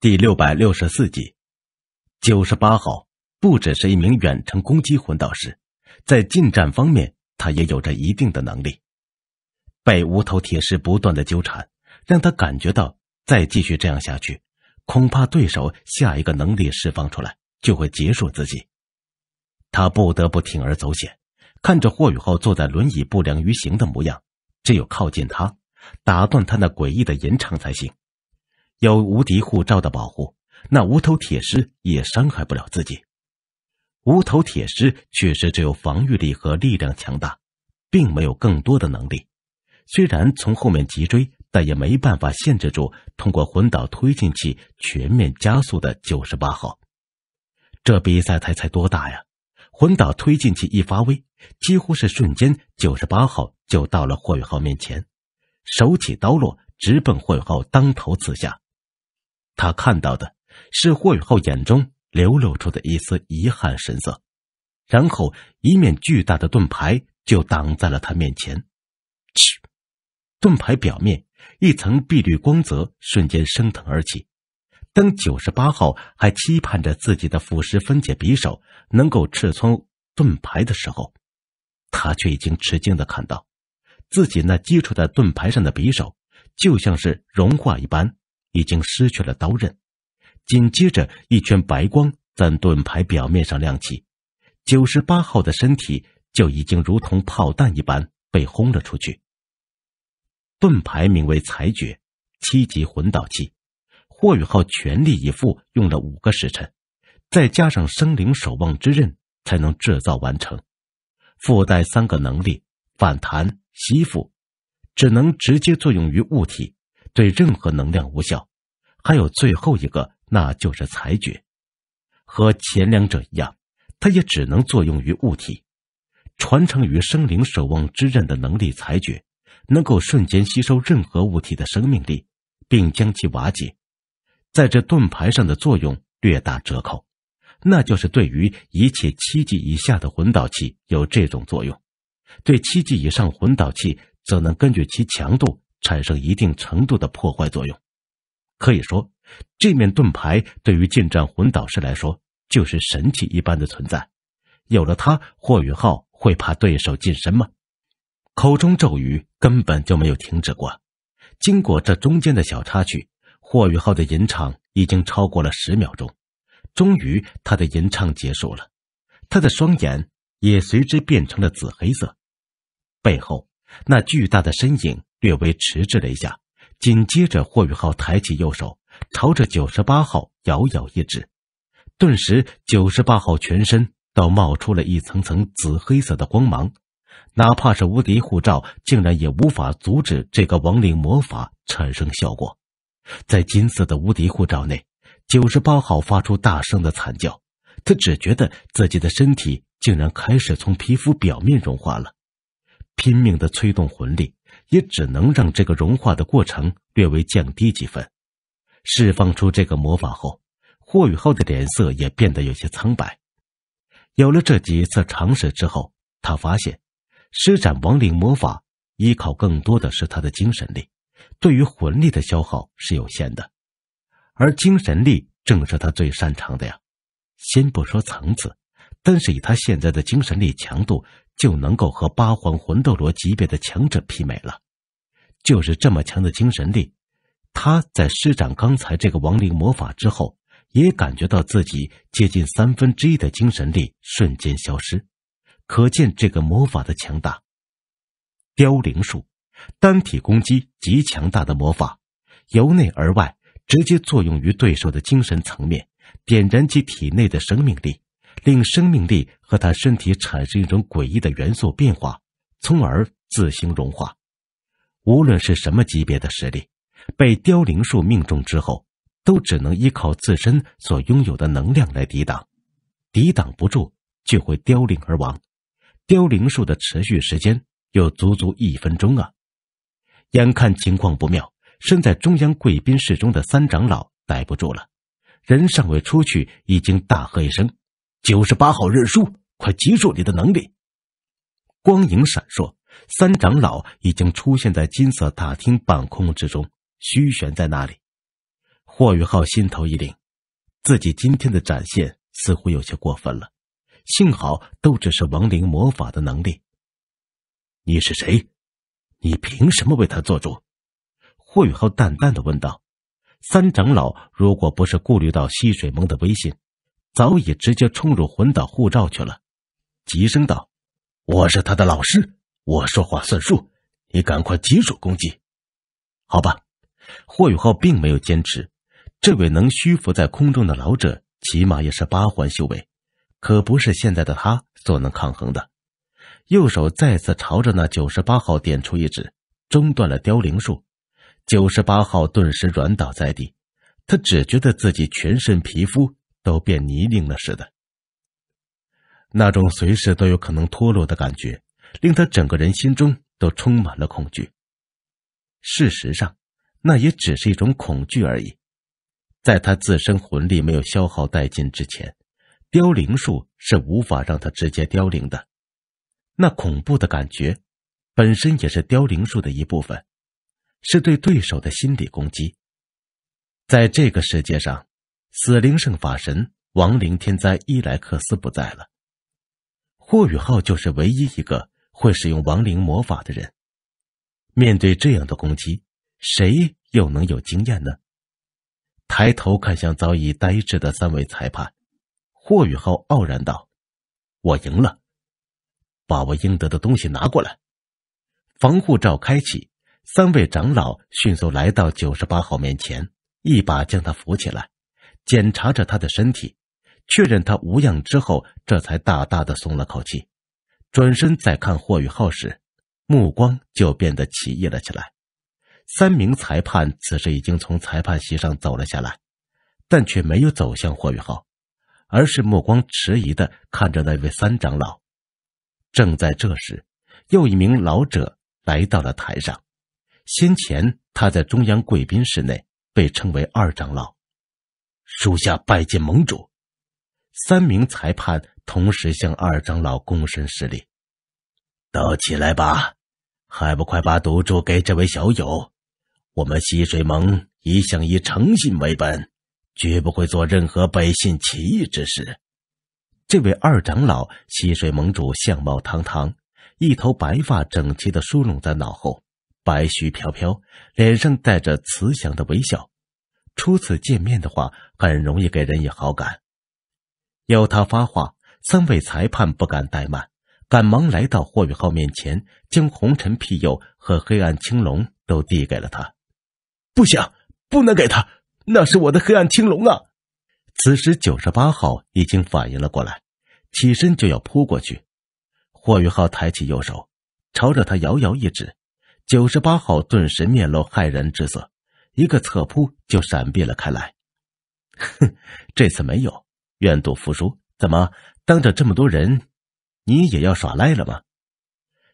第六百六十四集，九十八号不只是一名远程攻击魂导师，在近战方面他也有着一定的能力。被无头铁石不断的纠缠，让他感觉到再继续这样下去，恐怕对手下一个能力释放出来就会结束自己。他不得不铤而走险，看着霍雨浩坐在轮椅不良于行的模样，只有靠近他，打断他那诡异的吟唱才行。有无敌护照的保护，那无头铁狮也伤害不了自己。无头铁狮确实只有防御力和力量强大，并没有更多的能力。虽然从后面急追，但也没办法限制住通过魂导推进器全面加速的九十八号。这比赛才才多大呀？魂导推进器一发威，几乎是瞬间，九十八号就到了霍雨浩面前，手起刀落，直奔霍雨浩当头刺下。他看到的是霍雨浩眼中流露出的一丝遗憾神色，然后一面巨大的盾牌就挡在了他面前。嗤！盾牌表面一层碧绿光泽瞬间升腾而起。当九十八号还期盼着自己的腐蚀分解匕首能够刺穿盾牌的时候，他却已经吃惊的看到，自己那接触在盾牌上的匕首就像是融化一般。已经失去了刀刃，紧接着一圈白光在盾牌表面上亮起，九十八号的身体就已经如同炮弹一般被轰了出去。盾牌名为“裁决”，七级魂导器，霍雨浩全力以赴用了五个时辰，再加上生灵守望之刃才能制造完成，附带三个能力：反弹、吸附，只能直接作用于物体，对任何能量无效。还有最后一个，那就是裁决，和前两者一样，它也只能作用于物体。传承于生灵守望之刃的能力，裁决能够瞬间吸收任何物体的生命力，并将其瓦解。在这盾牌上的作用略打折扣，那就是对于一切七级以下的魂导器有这种作用；对七级以上魂导器，则能根据其强度产生一定程度的破坏作用。可以说，这面盾牌对于近战魂导师来说就是神器一般的存在。有了它，霍雨浩会怕对手近身吗？口中咒语根本就没有停止过。经过这中间的小插曲，霍雨浩的吟唱已经超过了十秒钟。终于，他的吟唱结束了，他的双眼也随之变成了紫黑色。背后那巨大的身影略微迟滞了一下。紧接着，霍宇浩抬起右手，朝着九十八号遥遥一指，顿时，九十八号全身倒冒出了一层层紫黑色的光芒。哪怕是无敌护照，竟然也无法阻止这个亡灵魔法产生效果。在金色的无敌护照内，九十八号发出大声的惨叫，他只觉得自己的身体竟然开始从皮肤表面融化了，拼命的催动魂力。也只能让这个融化的过程略微降低几分。释放出这个魔法后，霍雨浩的脸色也变得有些苍白。有了这几次尝试之后，他发现施展亡灵魔法依靠更多的是他的精神力，对于魂力的消耗是有限的。而精神力正是他最擅长的呀。先不说层次，但是以他现在的精神力强度。就能够和八皇魂斗罗级别的强者媲美了。就是这么强的精神力，他在施展刚才这个亡灵魔法之后，也感觉到自己接近三分之一的精神力瞬间消失，可见这个魔法的强大。凋零术，单体攻击极强大的魔法，由内而外直接作用于对手的精神层面，点燃其体内的生命力。令生命力和他身体产生一种诡异的元素变化，从而自行融化。无论是什么级别的实力，被凋零术命中之后，都只能依靠自身所拥有的能量来抵挡。抵挡不住就会凋零而亡。凋零术的持续时间有足足一分钟啊！眼看情况不妙，身在中央贵宾室中的三长老待不住了，人尚未出去，已经大喝一声。九十八号认输，快结束你的能力！光影闪烁，三长老已经出现在金色大厅半空之中，虚悬在那里。霍宇浩心头一凛，自己今天的展现似乎有些过分了，幸好都只是亡灵魔法的能力。你是谁？你凭什么为他做主？霍宇浩淡淡的问道。三长老，如果不是顾虑到溪水盟的威信。早已直接冲入魂岛护照去了，急声道：“我是他的老师，我说话算数，你赶快急速攻击，好吧？”霍雨浩并没有坚持。这位能虚浮在空中的老者，起码也是八环修为，可不是现在的他所能抗衡的。右手再次朝着那九十八号点出一指，中断了凋零术。九十八号顿时软倒在地，他只觉得自己全身皮肤。都变泥泞了似的，那种随时都有可能脱落的感觉，令他整个人心中都充满了恐惧。事实上，那也只是一种恐惧而已。在他自身魂力没有消耗殆尽之前，凋零术是无法让他直接凋零的。那恐怖的感觉，本身也是凋零术的一部分，是对对手的心理攻击。在这个世界上。死灵圣法神亡灵天灾伊莱克斯不在了，霍雨浩就是唯一一个会使用亡灵魔法的人。面对这样的攻击，谁又能有经验呢？抬头看向早已呆滞的三位裁判，霍雨浩傲然道：“我赢了，把我应得的东西拿过来。”防护罩开启，三位长老迅速来到九十八号面前，一把将他扶起来。检查着他的身体，确认他无恙之后，这才大大的松了口气。转身再看霍宇浩时，目光就变得奇异了起来。三名裁判此时已经从裁判席上走了下来，但却没有走向霍宇浩，而是目光迟疑的看着那位三长老。正在这时，又一名老者来到了台上。先前他在中央贵宾室内被称为二长老。属下拜见盟主。三名裁判同时向二长老躬身施礼。都起来吧，还不快把赌注给这位小友？我们溪水盟一向以诚信为本，绝不会做任何背信弃义之事。这位二长老，溪水盟主，相貌堂堂，一头白发整齐的梳拢在脑后，白须飘飘，脸上带着慈祥的微笑。初次见面的话，很容易给人以好感。要他发话，三位裁判不敢怠慢，赶忙来到霍雨浩面前，将红尘庇佑和黑暗青龙都递给了他。不行，不能给他，那是我的黑暗青龙啊！此时九十八号已经反应了过来，起身就要扑过去。霍雨浩抬起右手，朝着他摇摇一指，九十八号顿时面露骇然之色。一个侧扑就闪避了开来，哼，这次没有，愿赌服输。怎么当着这么多人，你也要耍赖了吗？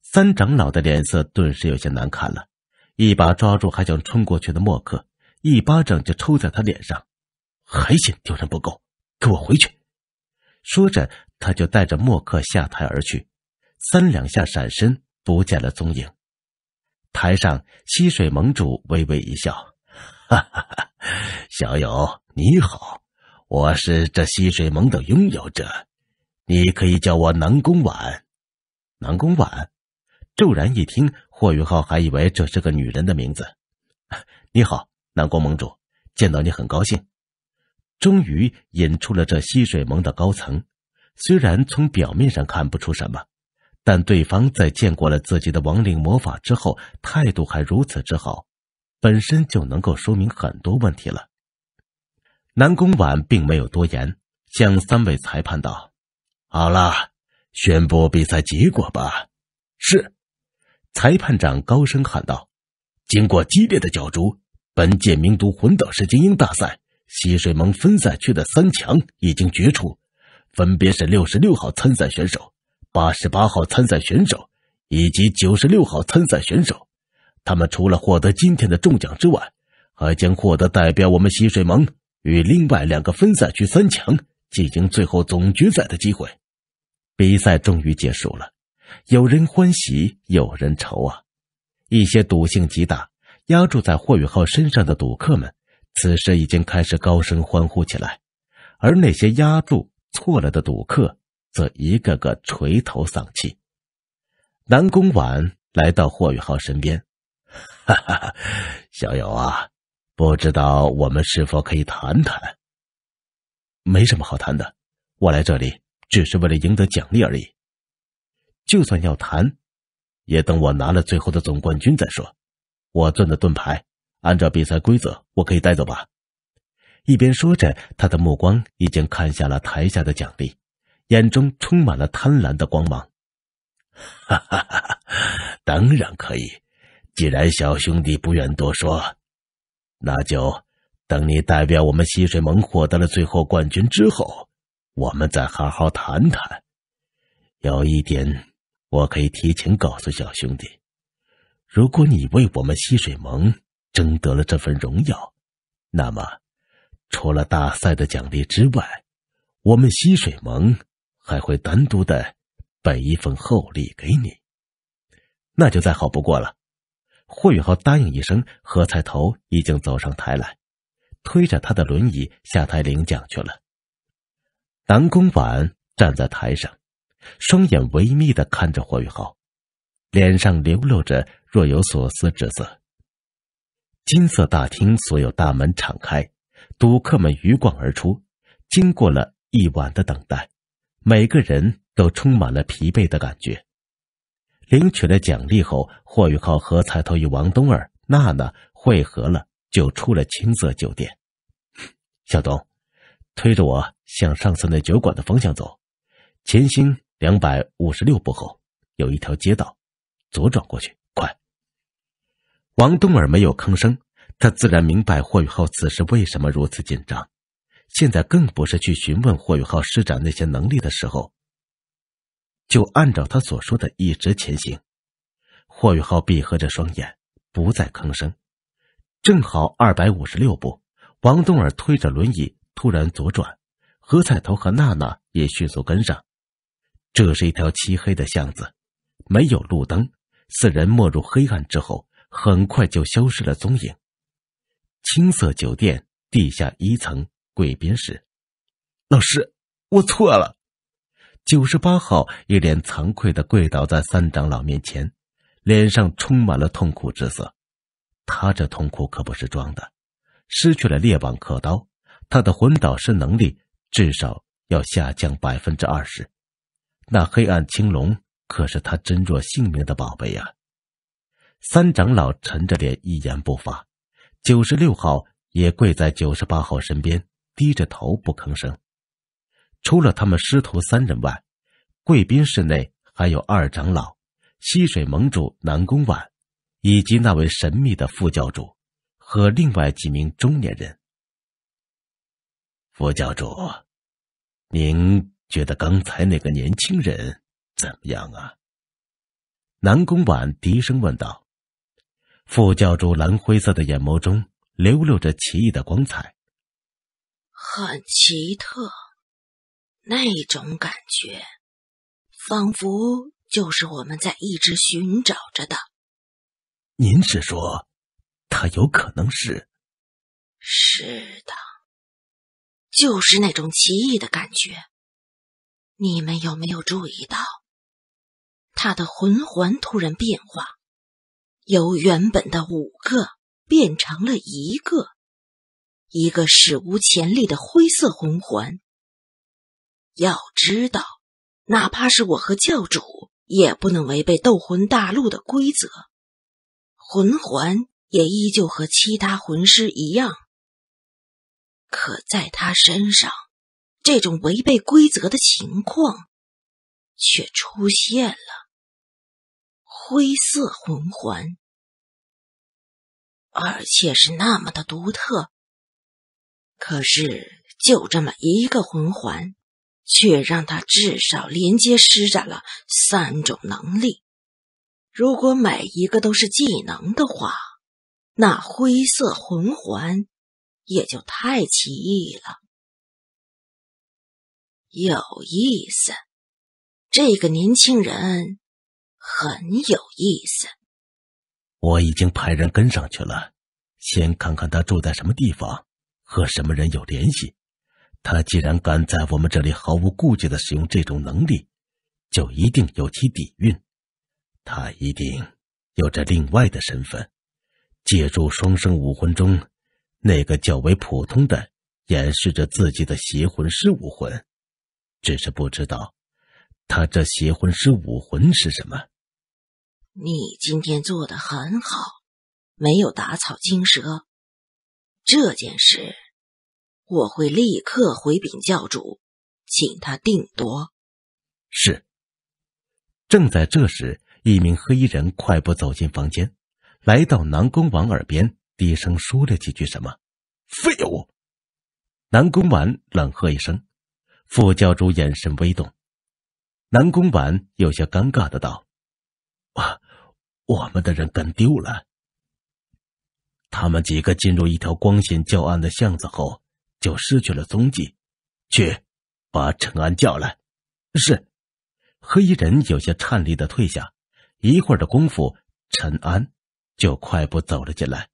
三长老的脸色顿时有些难看了，一把抓住还想冲过去的墨客，一巴掌就抽在他脸上，还嫌丢人不够，给我回去！说着，他就带着墨客下台而去，三两下闪身不见了踪影。台上，溪水盟主微微一笑。哈哈哈，小友你好，我是这溪水盟的拥有者，你可以叫我南宫婉。南宫婉，骤然一听，霍云浩还以为这是个女人的名字。你好，南宫盟主，见到你很高兴。终于引出了这溪水盟的高层，虽然从表面上看不出什么，但对方在见过了自己的亡灵魔法之后，态度还如此之好。本身就能够说明很多问题了。南宫婉并没有多言，向三位裁判道：“好了，宣布比赛结果吧。”是，裁判长高声喊道：“经过激烈的角逐，本届名都魂斗士精英大赛西水盟分赛区的三强已经决出，分别是六十六号参赛选手、八十八号参赛选手以及九十六号参赛选手。”他们除了获得今天的中奖之外，还将获得代表我们溪水盟与另外两个分赛区三强进行最后总决赛的机会。比赛终于结束了，有人欢喜，有人愁啊！一些赌性极大、压住在霍雨浩身上的赌客们，此时已经开始高声欢呼起来，而那些压住错了的赌客，则一个个垂头丧气。南宫婉来到霍雨浩身边。哈哈，小友啊，不知道我们是否可以谈谈？没什么好谈的，我来这里只是为了赢得奖励而已。就算要谈，也等我拿了最后的总冠军再说。我攥的盾牌，按照比赛规则，我可以带走吧？一边说着，他的目光已经看向了台下的奖励，眼中充满了贪婪的光芒。哈哈哈哈，当然可以。既然小兄弟不愿多说，那就等你代表我们溪水盟获得了最后冠军之后，我们再好好谈谈。有一点我可以提前告诉小兄弟：如果你为我们溪水盟争得了这份荣耀，那么除了大赛的奖励之外，我们溪水盟还会单独的备一份厚礼给你。那就再好不过了。霍宇浩答应一声，何彩头已经走上台来，推着他的轮椅下台领奖去了。南宫婉站在台上，双眼微眯的看着霍宇浩，脸上流露着若有所思之色。金色大厅所有大门敞开，赌客们鱼贯而出。经过了一晚的等待，每个人都充满了疲惫的感觉。领取了奖励后，霍雨浩和彩头与王东儿、娜娜汇合了，就出了青色酒店。小东，推着我向上次那酒馆的方向走，前行两百五十六步后有一条街道，左转过去，快！王冬儿没有吭声，他自然明白霍宇浩此时为什么如此紧张，现在更不是去询问霍宇浩施展那些能力的时候。就按照他所说的一直前行，霍雨浩闭合着双眼，不再吭声。正好二百五十六步，王东儿推着轮椅突然左转，何彩头和娜娜也迅速跟上。这是一条漆黑的巷子，没有路灯，四人没入黑暗之后，很快就消失了踪影。青色酒店地下一层贵宾室，老师，我错了。九十八号一脸惭愧的跪倒在三长老面前，脸上充满了痛苦之色。他这痛苦可不是装的，失去了猎网刻刀，他的魂导师能力至少要下降百分之二十。那黑暗青龙可是他珍若性命的宝贝呀！三长老沉着脸一言不发，九十六号也跪在九十八号身边，低着头不吭声。除了他们师徒三人外，贵宾室内还有二长老、溪水盟主南宫婉，以及那位神秘的副教主和另外几名中年人。副教主，您觉得刚才那个年轻人怎么样啊？南宫婉低声问道。副教主蓝灰色的眼眸中流露着奇异的光彩，很奇特。那种感觉，仿佛就是我们在一直寻找着的。您是说，他有可能是？是的，就是那种奇异的感觉。你们有没有注意到，他的魂环突然变化，由原本的五个变成了一个，一个史无前例的灰色魂环。要知道，哪怕是我和教主，也不能违背斗魂大陆的规则。魂环也依旧和其他魂师一样，可在他身上，这种违背规则的情况却出现了。灰色魂环，而且是那么的独特。可是，就这么一个魂环。却让他至少连接施展了三种能力。如果每一个都是技能的话，那灰色魂环也就太奇异了。有意思，这个年轻人很有意思。我已经派人跟上去了，先看看他住在什么地方，和什么人有联系。他既然敢在我们这里毫无顾忌的使用这种能力，就一定有其底蕴，他一定有着另外的身份，借助双生武魂中那个较为普通的，掩饰着自己的邪魂师武魂，只是不知道他这邪魂师武魂是什么。你今天做的很好，没有打草惊蛇，这件事。我会立刻回禀教主，请他定夺。是。正在这时，一名黑衣人快步走进房间，来到南宫完耳边，低声说了几句什么。废物！南宫丸冷喝一声。副教主眼神微动。南宫丸有些尴尬的道：“啊，我们的人跟丢了。他们几个进入一条光线较暗的巷子后。”就失去了踪迹，去，把陈安叫来。是，黑衣人有些颤栗的退下。一会儿的功夫，陈安就快步走了进来。